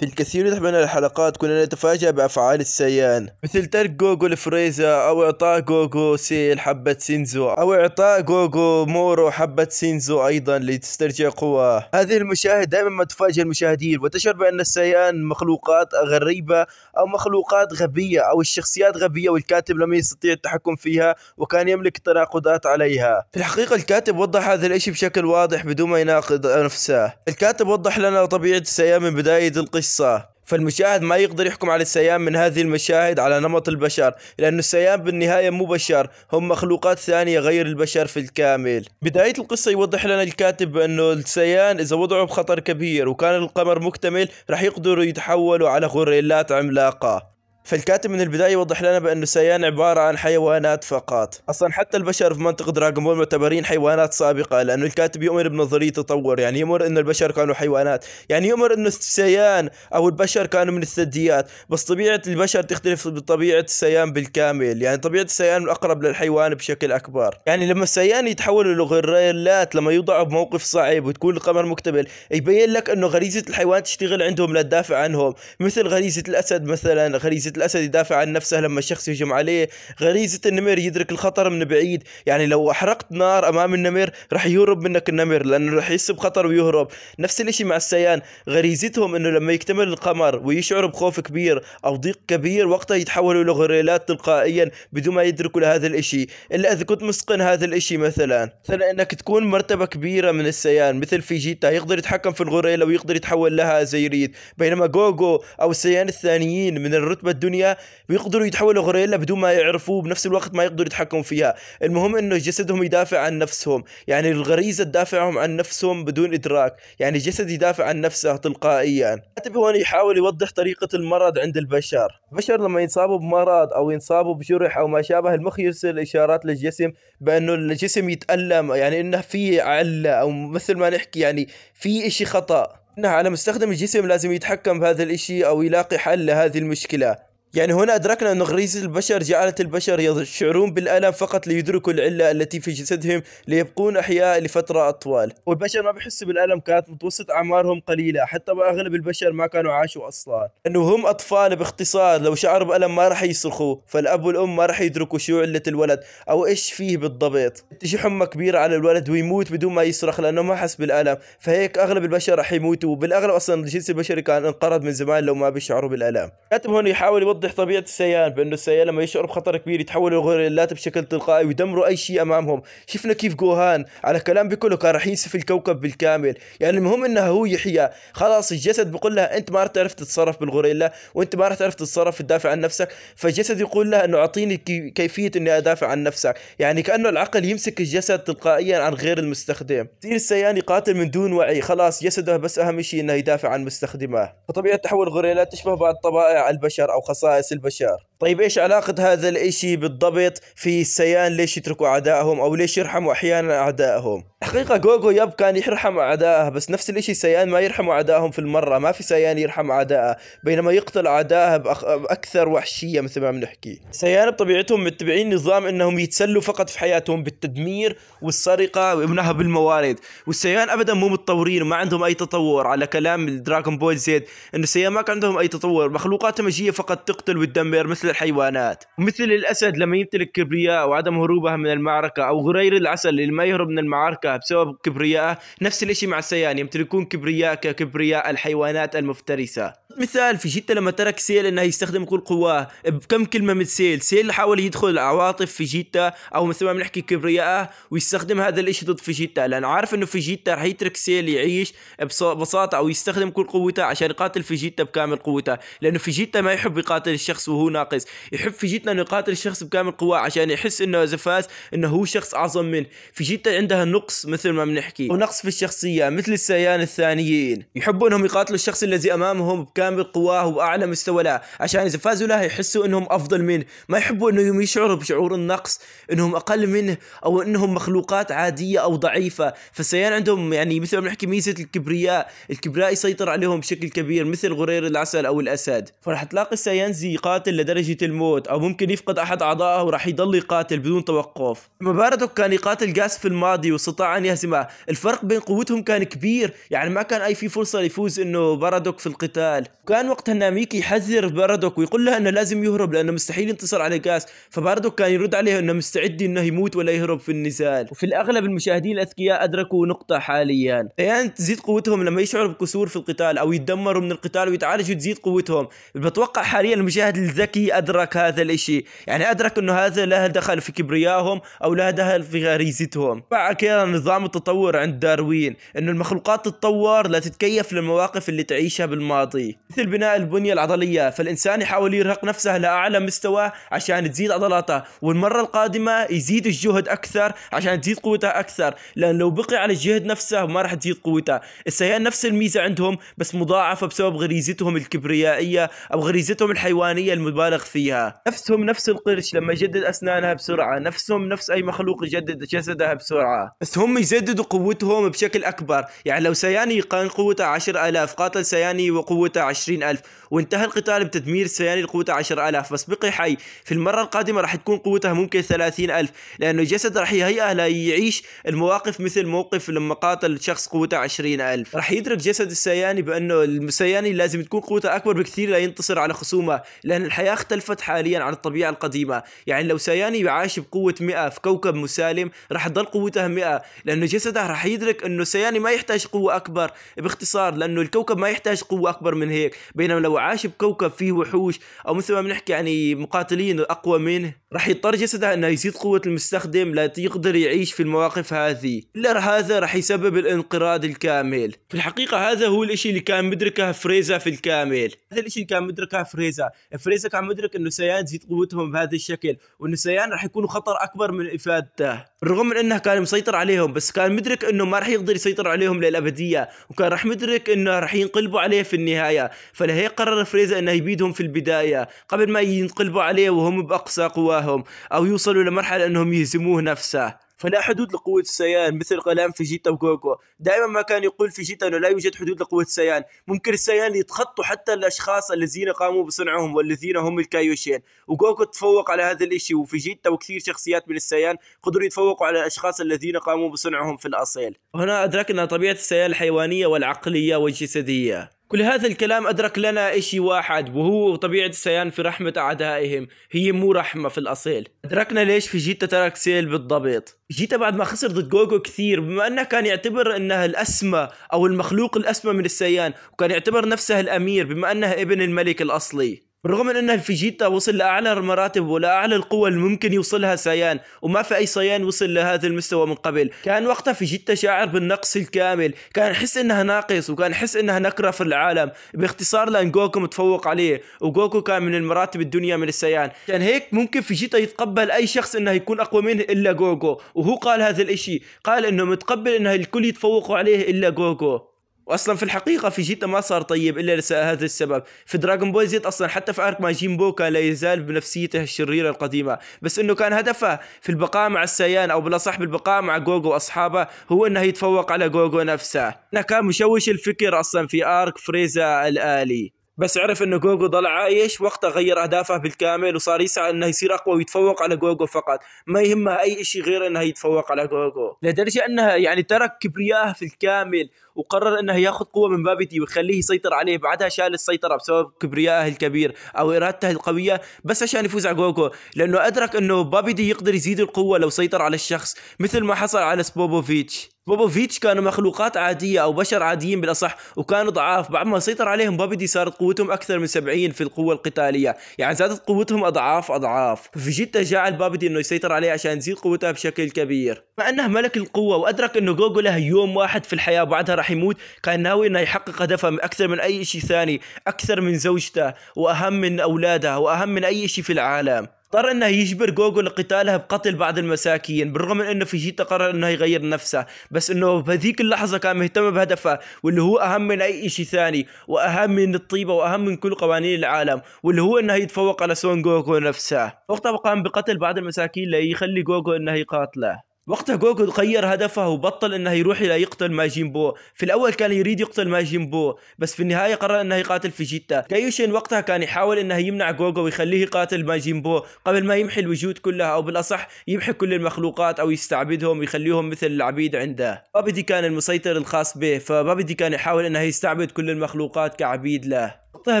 في الكثير من الحلقات كنا نتفاجأ بأفعال السيان مثل ترك جوجو لفريزا أو إعطاء جوجو سيل حبة سينزو أو إعطاء جوجو مورو حبة سينزو أيضا لتسترجع قواه هذه المشاهد دائما ما تفاجئ المشاهدين وتشعر بأن السيان مخلوقات غريبة أو مخلوقات غبية أو الشخصيات غبية والكاتب لم يستطيع التحكم فيها وكان يملك تناقضات عليها في الحقيقة الكاتب وضح هذا الإشي بشكل واضح بدون ما يناقض نفسه الكاتب وضح لنا طبيعة السيان من بداية القصة القصة فالمشاهد ما يقدر يحكم على السيام من هذه المشاهد على نمط البشر لأن السيام بالنهاية مو بشر هم مخلوقات ثانية غير البشر في الكامل بداية القصة يوضح لنا الكاتب أنه السيان إذا وضعه بخطر كبير وكان القمر مكتمل رح يقدروا يتحولوا على غوريلات عملاقة فالكاتب من البداية يوضح لنا بانه سيان عبارة عن حيوانات فقط أصلا حتى البشر في منطقة بول معتبرين حيوانات سابقة لأنه الكاتب يؤمن بنظرية تطور يعني يؤمن انه البشر كانوا حيوانات يعني يؤمن انه السيان أو البشر كانوا من الثدييات بس طبيعة البشر تختلف بطبيعة السيان بالكامل يعني طبيعة السيان اقرب للحيوان بشكل أكبر يعني لما السيان يتحولوا لغريلات لما يوضعوا بموقف صعب وتكون القمر مكتمل يبين لك أنه غريزة الحيوان تشتغل عندهم للدافع عنهم مثل غريزة الأسد مثلا غريزة غريزه الاسد يدافع عن نفسه لما الشخص يهجم عليه غريزه النمر يدرك الخطر من بعيد يعني لو احرقت نار امام النمر راح يهرب منك النمر لانه راح يحس بخطر ويهرب نفس الشيء مع السيان غريزتهم انه لما يكتمل القمر ويشعروا بخوف كبير او ضيق كبير وقتها يتحولوا لغوريلات تلقائيا بدون ما يدركوا لهذا الشيء الا اذا كنت مسقن هذا الشيء مثلا مثلا انك تكون مرتبه كبيره من السيان مثل فيجيتا يقدر يتحكم في الغوريلا ويقدر يتحول لها زي يريد بينما جوجو او السيان الثانيين من الرتبه الدنيا ويقدروا يتحولوا غوريلا بدون ما يعرفوا بنفس الوقت ما يقدروا يتحكموا فيها المهم انه جسدهم يدافع عن نفسهم يعني الغريزه تدافعهم عن نفسهم بدون ادراك يعني جسد يدافع عن نفسه تلقائيا كاتب هون يحاول يوضح طريقه المرض عند البشر البشر لما ينصابوا بمرض او ينصابوا بجرح او ما شابه المخ يرسل اشارات للجسم بانه الجسم يتالم يعني انه في عله او مثل ما نحكي يعني في اشي خطأ انه على مستخدم الجسم لازم يتحكم بهذا الاشي او يلاقي حل لهذه المشكله يعني هنا أدركنا أن غريزة البشر جعلت البشر يشعرون بالألم فقط ليدركوا العلة التي في جسدهم ليبقون أحياء لفترة أطول والبشر ما بيحسوا بالألم كانت متوسط أعمارهم قليلة حتى أغلب البشر ما كانوا عاشوا أصلا أنه هم أطفال باختصار لو شعروا بألم ما راح يصرخوا فالأب والأم ما راح يدركوا شو علة الولد أو إيش فيه بالضبط تجي حمى كبيرة على الولد ويموت بدون ما يصرخ لأنه ما حس بالألم فهيك أغلب البشر راح يموتوا وبالأغلب أصلا الجنس البشري كان انقرض من زمان لو ما بيشعروا بالألم كاتب هون يحاول يوضح توضح طبيعه السيان بانه السيان لما يشعر بخطر كبير يتحولوا لغوريلات بشكل تلقائي ويدمروا اي شيء امامهم شفنا كيف جوهان على كلام بيكولو كان راح ينسف الكوكب بالكامل يعني المهم انها هو يحيى خلاص الجسد بقول لها انت ما رح تعرف تتصرف بالغوريلا وانت ما رح تعرف تتصرف تدافع عن نفسك فالجسد يقول لها انه اعطيني كيفيه اني ادافع عن نفسك يعني كانه العقل يمسك الجسد تلقائيا عن غير المستخدم كثير السيان يقاتل من دون وعي خلاص جسده بس اهم شيء انه يدافع عن مستخدمه فطبيعه تحول الغوريلا تشبه بعض طبائع البشر او خصائص فيصل بشار طيب ايش علاقة هذا الاشي بالضبط في السيان ليش يتركوا اعدائهم او ليش يرحموا احيانا اعدائهم حقيقة جوجو يب كان يرحم اعدائه بس نفس الاشي سيان ما يرحم اعدائهم في المرة ما في سيان يرحم اعدائه بينما يقتل اعدائه بأخ... باكثر وحشية مثل ما بنحكي سيان بطبيعتهم متبعين نظام انهم يتسلوا فقط في حياتهم بالتدمير والسرقة وابنها بالموارد والسيان ابدا مو متطورين وما عندهم اي تطور على كلام دراغون بول زيد انه السيان ما كان عندهم اي تطور مخلوقات مجية فقط تقتل وتدمر مثل الحيوانات مثل الأسد لما يمتلك كبرياء وعدم هروبه من المعركة أو غرير العسل اللي ما يهرب من المعركة بسبب كبرياءه نفس الشيء مع السيان يمتلكون كبرياء ككبرياء الحيوانات المفترسة مثال في جيتا لما ترك سيل انه يستخدم كل قواه بكم كلمة من سيل سيل حاول يدخل العواطف في جيتا او مثل ما بنحكي كبرياءه ويستخدم هذا الاشي ضد فيجيتا لان عارف انه فيجيتا راح يترك سيل يعيش ببساطة او يستخدم كل قوته عشان يقاتل فيجيتا بكامل قوته لانه فيجيتا ما يحب يقاتل الشخص وهو ناقص جاهز يحب في جيتنا انه يقاتل الشخص بكامل قواه عشان يحس انه فاز انه هو شخص اعظم منه في جيتا عندها نقص مثل ما بنحكي ونقص في الشخصيه مثل السيان الثانيين يحبوا انهم يقاتلوا الشخص الذي امامهم بكامل قواه واعلى مستوى له عشان اذا فازوا له يحسوا انهم افضل منه ما يحبوا انهم يشعروا بشعور النقص انهم اقل منه او انهم مخلوقات عاديه او ضعيفه فالسيان عندهم يعني مثل ما بنحكي ميزه الكبرياء الكبرياء يسيطر عليهم بشكل كبير مثل غرير العسل او الاسد فراح تلاقي السيان زي قاتل لدرجه نتيجة الموت أو ممكن يفقد أحد أعضائه وراح يضل يقاتل بدون توقف مباردوك كان يقاتل جاس في الماضي واستطاع أن يهزمه الفرق بين قوتهم كان كبير يعني ما كان أي في فرصة يفوز أنه بارادوك في القتال كان وقتها ناميكي يحذر بارادوك ويقول له أنه لازم يهرب لأنه مستحيل ينتصر على جاس فبارادوك كان يرد عليه أنه مستعد أنه يموت ولا يهرب في النزال وفي الأغلب المشاهدين الأذكياء أدركوا نقطة حاليا يعني تزيد قوتهم لما يشعروا بكسور في القتال أو يتدمروا من القتال ويتعالجوا تزيد قوتهم بتوقع حاليا المشاهد الذكي أدرك هذا الإشي يعني أدرك أنه هذا له دخل في كبرياهم أو له دخل في غريزتهم كذا نظام التطور عند داروين أنه المخلوقات تتطور لتتكيف للمواقف اللي تعيشها بالماضي مثل بناء البنية العضلية فالإنسان يحاول يرهق نفسه لأعلى مستوى عشان تزيد عضلاته والمرة القادمة يزيد الجهد أكثر عشان تزيد قوته أكثر لأن لو بقي على الجهد نفسه ما راح تزيد قوته السيان نفس الميزة عندهم بس مضاعفة بسبب غريزتهم الكبريائية أو غريزتهم الحيوانية المبالغ تتفرغ فيها نفسهم نفس القرش لما يجدد أسنانها بسرعة نفسهم نفس أي مخلوق يجدد جسده بسرعة بس هم يجددوا قوتهم بشكل أكبر يعني لو سياني كان قوته 10000 قاتل سياني وقوته 20000 وانتهى القتال بتدمير سياني قوته 10000 بس بقي حي في المرة القادمة راح تكون قوته ممكن 30000 لأنه جسد راح يهيئه ليعيش المواقف مثل موقف لما قاتل شخص قوته 20000 راح يدرك جسد السياني بأنه السياني لازم تكون قوته أكبر بكثير لينتصر على خصومه لأن الحياة اختلفت حاليا عن الطبيعة القديمة يعني لو سياني عايش بقوة 100 في كوكب مسالم راح تضل قوته 100 لأنه جسده راح يدرك أنه سياني ما يحتاج قوة أكبر باختصار لأنه الكوكب ما يحتاج قوة أكبر من هيك بينما لو عاش بكوكب فيه وحوش أو مثل ما بنحكي يعني مقاتلين أقوى منه راح يضطر جسده أنه يزيد قوة المستخدم لا يقدر يعيش في المواقف هذه إلا هذا راح يسبب الانقراض الكامل في الحقيقة هذا هو الإشي اللي كان مدركه فريزا في الكامل هذا الإشي اللي كان مدركه فريزا فريزا كان مدركة يدرك انه سيان تزيد قوتهم بهذا الشكل وانه سيان راح يكونوا خطر اكبر من افادته رغم من انه كان مسيطر عليهم بس كان مدرك انه ما راح يقدر يسيطر عليهم للابديه وكان راح مدرك انه راح ينقلبوا عليه في النهايه فلهيك قرر فريزا انه يبيدهم في البدايه قبل ما ينقلبوا عليه وهم باقصى قواهم او يوصلوا لمرحله انهم يهزموه نفسه فلا حدود لقوة السيان مثل كلام فيجيتا وجوجو دائما ما كان يقول فيجيتا أنه لا يوجد حدود لقوة السيان ممكن السيان يتخطوا حتى الأشخاص الذين قاموا بصنعهم والذين هم الكايوشين وجوجو تفوق على هذا الشيء وفيجيتا وكثير شخصيات من السيان قدروا يتفوقوا على الأشخاص الذين قاموا بصنعهم في الأصيل وهنا أدركنا طبيعة السيان الحيوانية والعقلية والجسدية كل هذا الكلام أدرك لنا إشي واحد وهو طبيعة السيان في رحمة أعدائهم هي مو رحمة في الأصيل أدركنا ليش فيجيتا ترك سيل بالضبط جيتا بعد ما خسر ضد جوجو كثير بما أنه كان يعتبر أنها الأسمى أو المخلوق الأسمى من السيان وكان يعتبر نفسه الأمير بما أنها ابن الملك الأصلي بالرغم من انه الفيجيتا وصل لاعلى المراتب ولاعلى القوى اللي ممكن يوصلها سايان وما في اي سايان وصل لهذا المستوى من قبل كان وقتها فيجيتا شاعر بالنقص الكامل كان يحس انها ناقص وكان يحس انها نكره في العالم باختصار لان جوكو متفوق عليه وجوكو كان من المراتب الدنيا من السايان كان هيك ممكن فيجيتا يتقبل اي شخص انه يكون اقوى منه الا جوجو وهو قال هذا الاشي قال انه متقبل انه الكل يتفوقوا عليه الا جوجو واصلا في الحقيقه في جيتا ما صار طيب الا لهذا السبب في دراغون بول زيت اصلا حتى في ارك ما بو كان لا يزال بنفسيته الشريره القديمه بس انه كان هدفه في البقاء مع السيان او بالاصح بالبقاء مع جوجو واصحابه هو انه يتفوق على جوجو نفسه أنا كان مشوش الفكر اصلا في ارك فريزا الالي بس عرف انه جوجو ضل عايش وقتها غير اهدافه بالكامل وصار يسعى انه يصير اقوى ويتفوق على جوجو فقط ما يهمه اي شيء غير انه يتفوق على جوجو لدرجه انه يعني ترك كبرياه في الكامل وقرر انه ياخذ قوه من بابتي ويخليه يسيطر عليه بعدها شال السيطره بسبب كبريائه الكبير او ارادته القويه بس عشان يفوز على جوكو لانه ادرك انه بابيدي يقدر يزيد القوه لو سيطر على الشخص مثل ما حصل على سبوبوفيتش بوبوفيتش كانوا مخلوقات عادية أو بشر عاديين بالأصح وكانوا ضعاف بعد ما سيطر عليهم بابيدي صارت قوتهم أكثر من 70 في القوة القتالية يعني زادت قوتهم أضعاف أضعاف فيجيتا جعل بابيدي أنه يسيطر عليه عشان يزيد قوته بشكل كبير مع أنه ملك القوة وأدرك أنه جوجو له يوم واحد في الحياة بعدها راح يموت كان ناوي انه يحقق هدفه اكثر من اي شيء ثاني اكثر من زوجته واهم من اولاده واهم من اي شيء في العالم اضطر انه يجبر جوجو لقتاله بقتل بعض المساكين بالرغم من انه فيجيتا قرر انه يغير نفسه بس انه بهذيك اللحظه كان مهتم بهدفه واللي هو اهم من اي شيء ثاني واهم من الطيبه واهم من كل قوانين العالم واللي هو انه يتفوق على سون جوجو نفسه وقتها قام بقتل بعض المساكين ليخلي جوجو انه يقاتله وقتها جوجو غير هدفه وبطل انه يروح الى يقتل ماجينبو في الاول كان يريد يقتل ماجينبو بس في النهايه قرر انه يقاتل فيجيتا كايوشين وقتها كان يحاول انه يمنع جوجو ويخليه يقاتل ماجينبو قبل ما يمحي الوجود كلها او بالاصح يمحي كل المخلوقات او يستعبدهم ويخليهم مثل العبيد عنده بابدي كان المسيطر الخاص به فبابدي كان يحاول انه يستعبد كل المخلوقات كعبيد له وقتها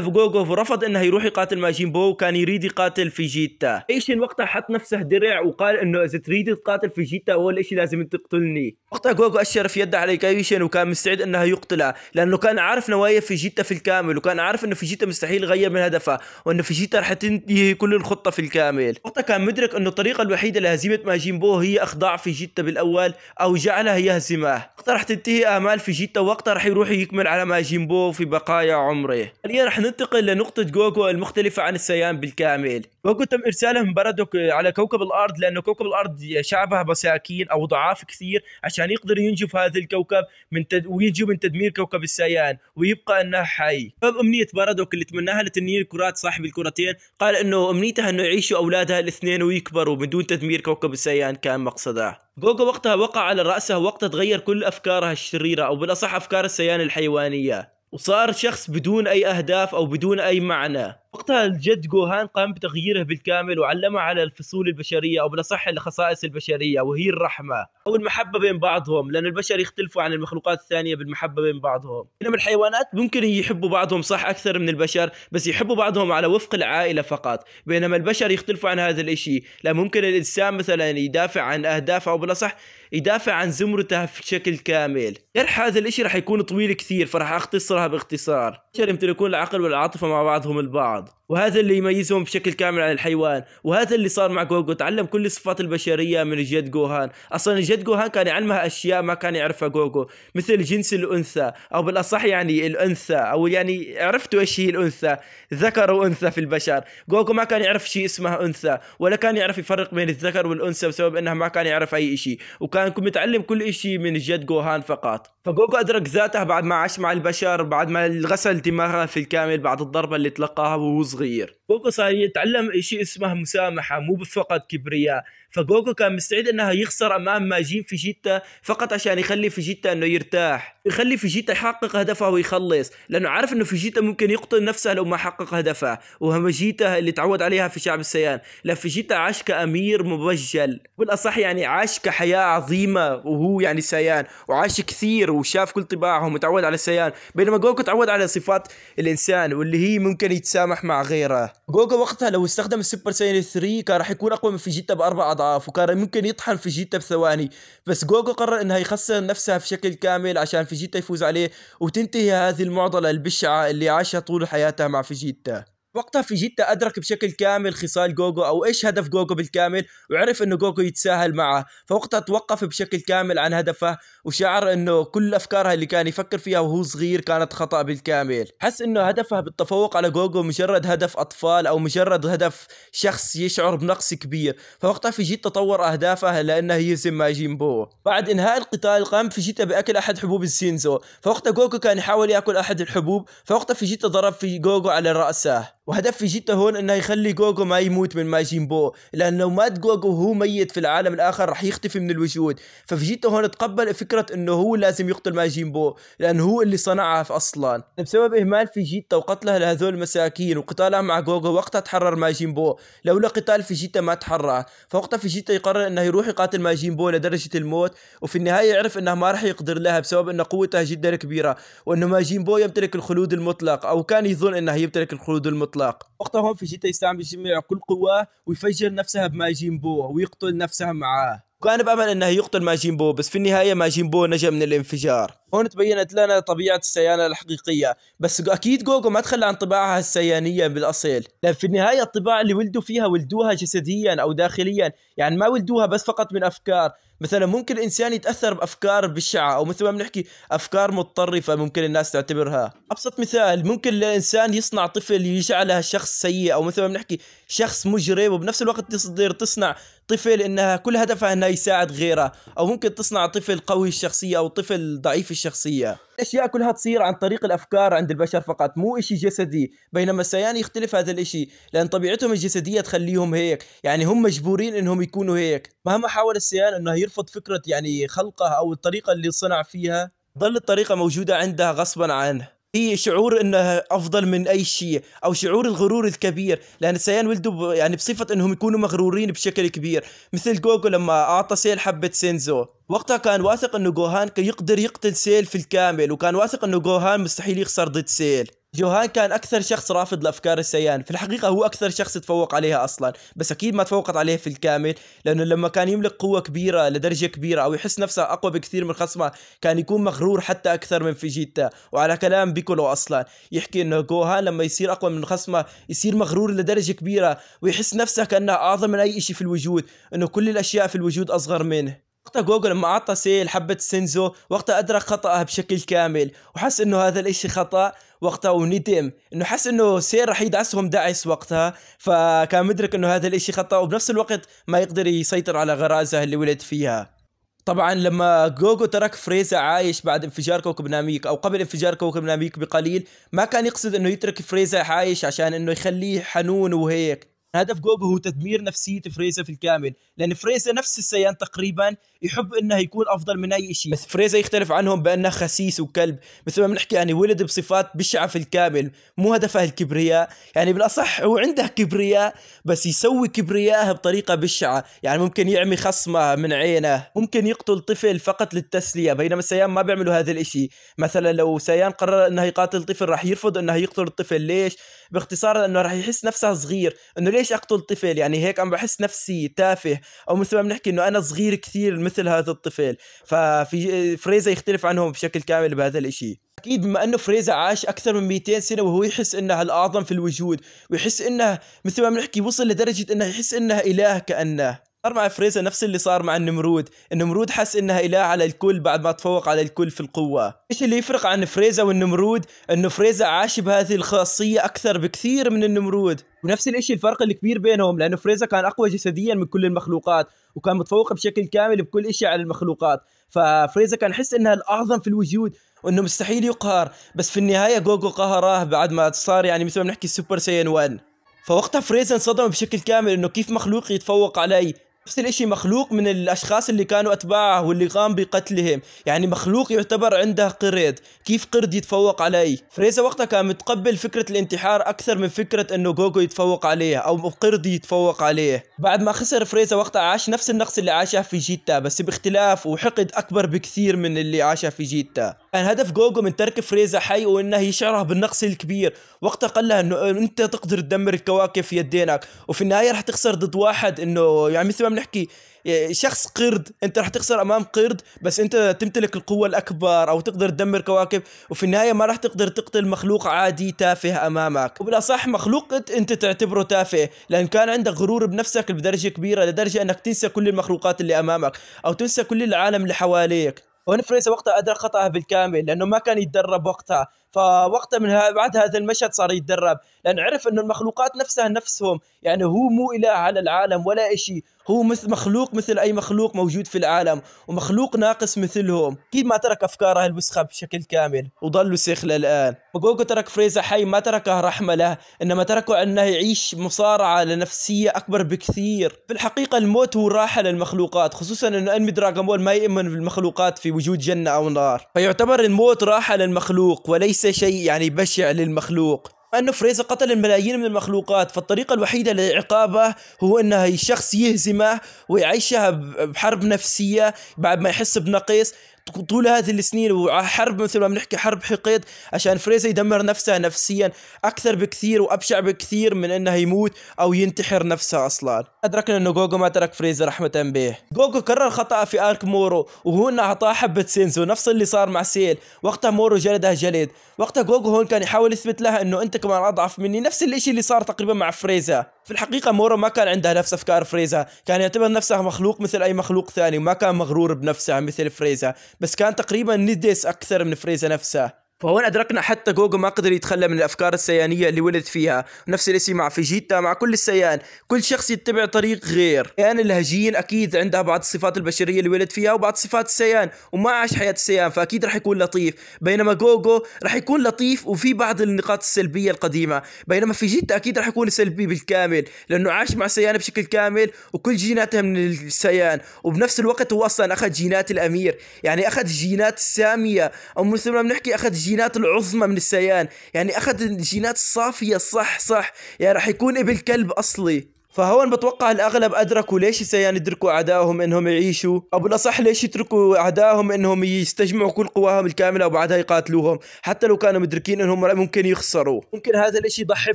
فوغوغوف رفض انه يروح يقاتل ماجين بو وكان يريد يقاتل فيجيتا ايشن وقتها حط نفسه درع وقال انه اذا تريد تقاتل فيجيتا اول شيء لازم تقتلني وقتها جوجو اشر في يده على ايشن وكان مستعد انه يقتله لانه كان عارف نوايا فيجيتا في الكامل وكان عارف انه فيجيتا مستحيل يغير من هدفه وانه فيجيتا رح تنتهي كل الخطه في الكامل وقتها كان مدرك انه الطريقه الوحيده لهزيمه ماجين بو هي اخضاع فيجيتا بالاول او جعله يهزمه وقتها رح تنتهي امال فيجيتا وقتها رح يروح يكمل على ماجين بو في بقايا عمره رح ننتقل لنقطة جوجو المختلفة عن السيان بالكامل جوجو تم إرساله من بلده على كوكب الأرض لأنه كوكب الأرض شعبها مساكين أو ضعاف كثير عشان يقدر في هذا الكوكب من تد... وينجو من تدمير كوكب السيان ويبقى أنه حي طيب، أمنية برادوك اللي تمناها لتنير كرات صاحب الكرتين قال أنه أمنيتها أنه يعيشوا أولادها الاثنين ويكبروا بدون تدمير كوكب السيان كان مقصده جوجو وقتها وقع على رأسه وقتها تغير كل أفكارها الشريرة أو بالأصح أفكار السيان الحيوانية وصار شخص بدون اي اهداف او بدون اي معنى وقتها الجد جوهان قام بتغييره بالكامل وعلمه على الفصول البشريه او بالاصح الخصائص البشريه وهي الرحمه او المحبه بين بعضهم لان البشر يختلفوا عن المخلوقات الثانيه بالمحبه بين بعضهم بينما الحيوانات ممكن يحبوا بعضهم صح اكثر من البشر بس يحبوا بعضهم على وفق العائله فقط بينما البشر يختلفوا عن هذا الإشي لا ممكن الانسان مثلا يدافع عن اهدافه او بالاصح يدافع عن زمرته بشكل كامل شرح هذا الإشي راح يكون طويل كثير فراح اختصرها باختصار البشر يمتلكون العقل والعاطفه مع بعضهم البعض بعض وهذا اللي يميزهم بشكل كامل عن الحيوان وهذا اللي صار مع جوجو تعلم كل الصفات البشرية من الجد جوهان أصلا جد جوهان كان يعلمها أشياء ما كان يعرفها جوجو مثل جنس الأنثى أو بالأصح يعني الأنثى أو يعني عرفتوا إيش هي الأنثى ذكر وأنثى في البشر جوجو ما كان يعرف شيء اسمها أنثى ولا كان يعرف يفرق بين الذكر والأنثى بسبب أنها ما كان يعرف أي شيء وكان متعلم كل شيء من الجد جوهان فقط فجوجو أدرك ذاته بعد ما عاش مع البشر بعد ما غسل دماغه في الكامل بعد الضربة اللي تلقاها وهو صغير وهو صار يتعلم شيء اسمه مسامحه مو فقط كبرياء فجوجو كان مستعد انها يخسر امام ماجين فيجيتا فقط عشان يخلي فيجيتا انه يرتاح يخلي فيجيتا يحقق هدفه ويخلص لانه عارف انه فيجيتا ممكن يقتل نفسه لو ما حقق هدفه وهمجيتا اللي تعود عليها في شعب السيان لا فيجيتا عاش كامير مبجل بالاصح يعني عاش كحياه عظيمه وهو يعني سيان وعاش كثير وشاف كل طباعهم وتعود على السيان بينما جوجو تعود على صفات الانسان واللي هي ممكن يتسامح مع غيره جوجو وقتها لو استخدم السوبر سايان 3 كان راح يكون اقوى من فيجيتا باربع اضعاف وكان ممكن يطحن فيجيتا بثواني بس جوجو قرر انها يخسر نفسها بشكل كامل عشان فيجيتا يفوز عليه وتنتهي هذه المعضله البشعه اللي عاشها طول حياتها مع فيجيتا وقتها فيجيتا ادرك بشكل كامل خصال جوجو او ايش هدف جوجو بالكامل وعرف انه جوجو يتساهل معه فوقتها توقف بشكل كامل عن هدفه وشعر انه كل افكارها اللي كان يفكر فيها وهو صغير كانت خطا بالكامل حس انه هدفها بالتفوق على جوجو مجرد هدف اطفال او مجرد هدف شخص يشعر بنقص كبير فوقتها فيجيتا طور اهدافها لانه هي زي بو بعد انهاء القتال قام فيجيتا باكل احد حبوب السينزو فوقتها جوجو كان يحاول ياكل احد الحبوب فوقتها فيجيتا ضرب في جوجو على راسه وهدف فيجيتا هون انه يخلي جوجو ما يموت من ماجين بو لانه لو مات جوجو وهو ميت في العالم الاخر راح يختفي من الوجود ففيجيتا هون تقبل فكره انه هو لازم يقتل ماجينبو لانه هو اللي صنعها اصلا بسبب اهمال فيجيتا وقتله لهذول المساكين وقتالها مع جوجو وقتها تحرر ماجينبو لولا قتال فيجيتا ما تحرر فوقتها فيجيتا يقرر انه يروح يقاتل ماجينبو لدرجه الموت وفي النهايه يعرف انه ما راح يقدر لها بسبب ان قوتها جدا كبيره وانه ماجينبو يمتلك الخلود المطلق او كان يظن انه يمتلك الخلود المطلق وقتها هون فيجيتا يستعمل جميع كل قواه ويفجر نفسها بماجينبو ويقتل نفسها معاه وكان بأمل أنه يقتل ماجين بو بس في النهاية ماجين بو نجا من الانفجار هون تبينت لنا طبيعه السيانه الحقيقيه بس اكيد جوجو ما تخلى عن طباعها السيانيه بالاصيل لان في النهايه الطباع اللي ولدوا فيها ولدوها جسديا او داخليا يعني ما ولدوها بس فقط من افكار مثلا ممكن الانسان يتاثر بافكار بشعه او مثل ما بنحكي افكار متطرفه ممكن الناس تعتبرها ابسط مثال ممكن الانسان يصنع طفل يجعله شخص سيء او مثل ما بنحكي شخص مجرم وبنفس الوقت تصدر تصنع طفل انها كل هدفها انها يساعد غيره او ممكن تصنع طفل قوي الشخصيه او طفل ضعيف الشخصيه الاشياء كلها تصير عن طريق الافكار عند البشر فقط مو شيء جسدي بينما السيان يختلف هذا الشيء لان طبيعتهم الجسديه تخليهم هيك يعني هم مجبورين انهم يكونوا هيك مهما حاول السيان انه يرفض فكره يعني خلقه او الطريقه اللي صنع فيها ظل الطريقه موجوده عندها غصبا عنه هي شعور انه افضل من اي شيء او شعور الغرور الكبير لان السيان ولدوا يعني بصفه انهم يكونوا مغرورين بشكل كبير مثل جوجو لما اعطى سيل حبه سينزو وقتها كان واثق انه جوهان يقدر يقتل سيل في الكامل وكان واثق انه جوهان مستحيل يخسر ضد سيل جوهان كان اكثر شخص رافض لافكار السيان في الحقيقه هو اكثر شخص تفوق عليها اصلا بس اكيد ما تفوقت عليه في الكامل لانه لما كان يملك قوه كبيره لدرجه كبيره او يحس نفسه اقوى بكثير من خصمه كان يكون مغرور حتى اكثر من فيجيتا وعلى كلام بيكولو اصلا يحكي انه جوهان لما يصير اقوى من خصمه يصير مغرور لدرجه كبيره ويحس نفسه كانه اعظم من اي شيء في الوجود انه كل الاشياء في الوجود اصغر منه وقتها جوجو لما اعطى سيل حبة سينزو وقتها ادرك خطاها بشكل كامل وحس انه هذا الاشي خطأ وقتها وندم انه حس انه سير راح يدعسهم دعس وقتها فكان مدرك انه هذا الاشي خطا وبنفس الوقت ما يقدر يسيطر على غرائزه اللي ولد فيها طبعا لما جوجو ترك فريزا عايش بعد انفجار كوكب ناميك او قبل انفجار كوكب ناميك بقليل ما كان يقصد انه يترك فريزا عايش عشان انه يخليه حنون وهيك هدف جوبي هو تدمير نفسيه فريزا في الكامل لان فريزا نفس السيان تقريبا يحب انه يكون افضل من اي شيء بس فريزا يختلف عنهم بانه خسيس وكلب مثل ما بنحكي يعني ولد بصفات بشعه في الكامل مو هدفه الكبرياء يعني بالاصح هو عنده كبرياء بس يسوي كبرياءه بطريقه بشعه يعني ممكن يعمي خصمه من عينه ممكن يقتل طفل فقط للتسليه بينما السيان ما بيعملوا هذا الاشي مثلا لو سيان قرر انه يقاتل طفل راح يرفض انه يقتل الطفل ليش باختصار انه راح يحس نفسه صغير انه ليش اقتل طفل يعني هيك عم بحس نفسي تافه او مثل ما بنحكي انه انا صغير كثير مثل هذا الطفل ففي فريزا يختلف عنهم بشكل كامل بهذا الاشي اكيد بما انه فريزا عاش اكثر من 200 سنه وهو يحس انها الاعظم في الوجود ويحس انه مثل ما بنحكي وصل لدرجه انه يحس انه اله كانه صار مع فريزا نفس اللي صار مع النمرود النمرود حس انها اله على الكل بعد ما تفوق على الكل في القوة ايش اللي يفرق عن فريزا والنمرود انه فريزا عاش بهذه الخاصية اكثر بكثير من النمرود ونفس الشيء الفرق الكبير بينهم لانه فريزا كان اقوى جسديا من كل المخلوقات وكان متفوق بشكل كامل بكل شيء على المخلوقات ففريزا كان حس انها الاعظم في الوجود وانه مستحيل يقهر بس في النهايه جوجو قهراه بعد ما صار يعني مثل ما بنحكي سوبر سايان 1 فوقتها فريزا انصدم بشكل كامل انه كيف مخلوق يتفوق علي نفس الشيء مخلوق من الاشخاص اللي كانوا اتباعه واللي قام بقتلهم يعني مخلوق يعتبر عنده قرد كيف قرد يتفوق علي فريزا وقتها كان متقبل فكره الانتحار اكثر من فكره انه جوجو يتفوق عليه او قرد يتفوق عليه بعد ما خسر فريزا وقتها عاش نفس النقص اللي عاشه في جيتا بس باختلاف وحقد اكبر بكثير من اللي عاشه في جيتا كان هدف جوجو من ترك فريزا حي وانه يشعره بالنقص الكبير وقتها قال لها انه انت تقدر تدمر الكواكب في يدينك وفي النهايه راح تخسر ضد واحد انه يعني مثل ما نحكي آه، شخص قرد انت رح تخسر امام قرد بس انت تمتلك القوه الاكبر او تقدر تدمر كواكب وفي النهايه ما رح تقدر تقتل مخلوق عادي تافه امامك وبالاصح مخلوق انت تعتبره تافه لان كان عندك غرور بنفسك بدرجه كبيره لدرجه انك تنسى كل المخلوقات اللي امامك او تنسى كل العالم اللي حواليك ونفريز وقتها أدرك خطاها بالكامل لأنه ما كان يتدرب وقتها فوقتها من بعد هذا المشهد صار يتدرب لان عرف انه المخلوقات نفسها نفسهم يعني هو مو اله على العالم ولا شيء هو مثل مخلوق مثل اي مخلوق موجود في العالم ومخلوق ناقص مثلهم اكيد ما ترك افكاره الوسخه بشكل كامل وضلوا سيخ للان ماجوجو ترك فريزا حي ما تركه رحمه له انما تركه انه يعيش مصارعه لنفسيه اكبر بكثير في الحقيقه الموت هو راحه للمخلوقات خصوصا انه انمي دراغون ما يؤمن بالمخلوقات في وجود جنه او نار فيعتبر الموت راحه للمخلوق وليس ليس شيء يعني بشع للمخلوق أن فريزر قتل الملايين من المخلوقات فالطريقة الوحيدة لعقابه هو أن الشخص يهزمه ويعيشها بحرب نفسية بعد ما يحس بنقص طول هذه السنين وحرب مثل ما بنحكي حرب حقد عشان فريزا يدمر نفسها نفسيا اكثر بكثير وابشع بكثير من انها يموت او ينتحر نفسها اصلا ادركنا انه جوجو ما ترك فريزا رحمه به جوجو كرر خطأ في ارك مورو وهو انه اعطاه حبه سينزو نفس اللي صار مع سيل وقتها مورو جلدها جلد وقتها جوجو هون كان يحاول يثبت لها انه انت كمان اضعف مني نفس الاشي اللي صار تقريبا مع فريزا في الحقيقة مورو ما كان عندها نفس أفكار فريزا كان يعتبر نفسه مخلوق مثل أي مخلوق ثاني وما كان مغرور بنفسه مثل فريزا بس كان تقريبا نديس أكثر من فريزا نفسه فهون أدركنا حتى جوجو ما قدر يتخلى من الأفكار السيانية اللي ولد فيها نفس الشيء مع فيجيتا مع كل السيان كل شخص يتبع طريق غير كان يعني اللهجيين أكيد عندها بعض الصفات البشرية اللي ولد فيها وبعض صفات السيان وما عاش حياة السيان فأكيد رح يكون لطيف بينما جوجو رح يكون لطيف وفي بعض النقاط السلبية القديمة بينما فيجيتا أكيد رح يكون سلبي بالكامل لأنه عاش مع سيان بشكل كامل وكل جيناتها من السيان وبنفس الوقت هو أصلا أخذ جينات الأمير يعني أخذ جينات السامية أو مثل ما بنحكي أخذ الجينات العظمى من السيان يعني اخذ الجينات الصافيه صح صح يعني راح يكون ابن كلب اصلي فهون بتوقع الاغلب ادركوا ليش السيان يدركوا اعدائهم انهم يعيشوا او بالاصح ليش يتركوا اعدائهم انهم يستجمعوا كل قواهم الكامله وبعدها يقاتلوهم حتى لو كانوا مدركين انهم ممكن يخسروا ممكن هذا الاشي يضحي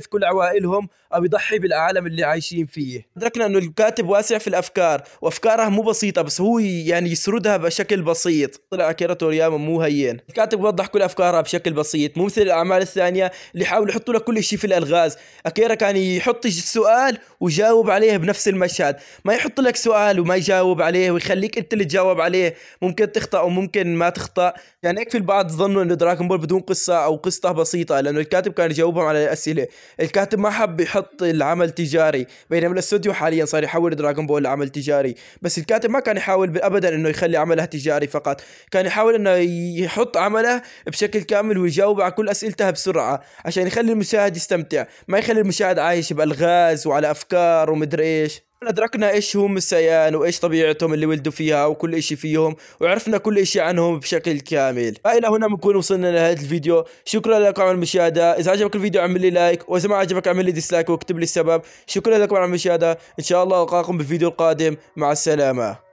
في كل عوائلهم او يضحي بالعالم اللي عايشين فيه ادركنا انه الكاتب واسع في الافكار وافكاره مو بسيطه بس هو يعني يسردها بشكل بسيط طلع اكيرا تورياما مو هين الكاتب وضح كل افكاره بشكل بسيط مو مثل الاعمال الثانيه اللي حاولوا يحطوا لك كل شيء في الالغاز اكيرا كان يحط السؤال وجاء يجاوب عليه بنفس المشهد ما يحط لك سؤال وما يجاوب عليه ويخليك انت اللي تجاوب عليه ممكن تخطأ وممكن ما تخطأ يعني هيك في البعض ظنوا انه دراغون بول بدون قصة او قصته بسيطة لانه الكاتب كان يجاوبهم على الاسئلة الكاتب ما حب يحط العمل تجاري بينما الاستوديو حاليا صار يحول دراغون بول لعمل تجاري بس الكاتب ما كان يحاول ابدا انه يخلي عمله تجاري فقط كان يحاول انه يحط عمله بشكل كامل ويجاوب على كل اسئلتها بسرعة عشان يخلي المشاهد يستمتع ما يخلي المشاهد عايش بالغاز وعلى افكار الأشجار ومدري إيش أدركنا إيش هم السيان وإيش طبيعتهم اللي ولدوا فيها وكل إشي فيهم وعرفنا كل إشي عنهم بشكل كامل فإلى هنا بنكون وصلنا لهذا الفيديو شكرا لكم على المشاهدة إذا عجبك الفيديو اعمل لي لايك وإذا ما عجبك اعمل لي ديسلايك واكتب لي السبب شكرا لكم على المشاهدة إن شاء الله ألقاكم بالفيديو القادم مع السلامة